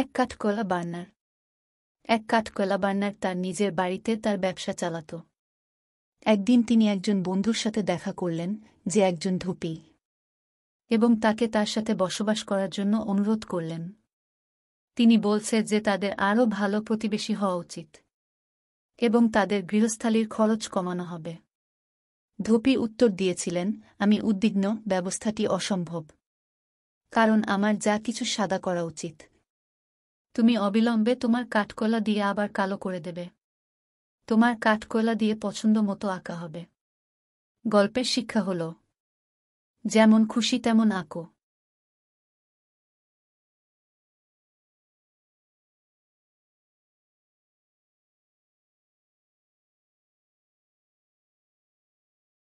এক কাঠকলা বার্নার এক কাঠকলা বার্নার তার নিজের বাড়িতে তার ব্যবসা চালাত একদিন তিনি একজন বন্ধুর সাথে দেখা করলেন যে একজন ধুপি এবং তাকে তার সাথে বসবাস করার জন্য অনুরোধ করলেন তিনি বলছে যে তাদের আরও ভালো প্রতিবেশী হওয়া উচিত এবং তাদের গৃহস্থালির খরচ কমানো হবে ধোপি উত্তর দিয়েছিলেন আমি উদ্বিগ্ন ব্যবস্থাটি অসম্ভব কারণ আমার যা কিছু সাদা করা উচিত তুমি অবিলম্বে তোমার কাঠকলা দিয়ে আবার কালো করে দেবে তোমার কাঠকলা দিয়ে পছন্দ মতো আঁকা হবে গল্পের শিক্ষা হল যেমন খুশি তেমন আঁকো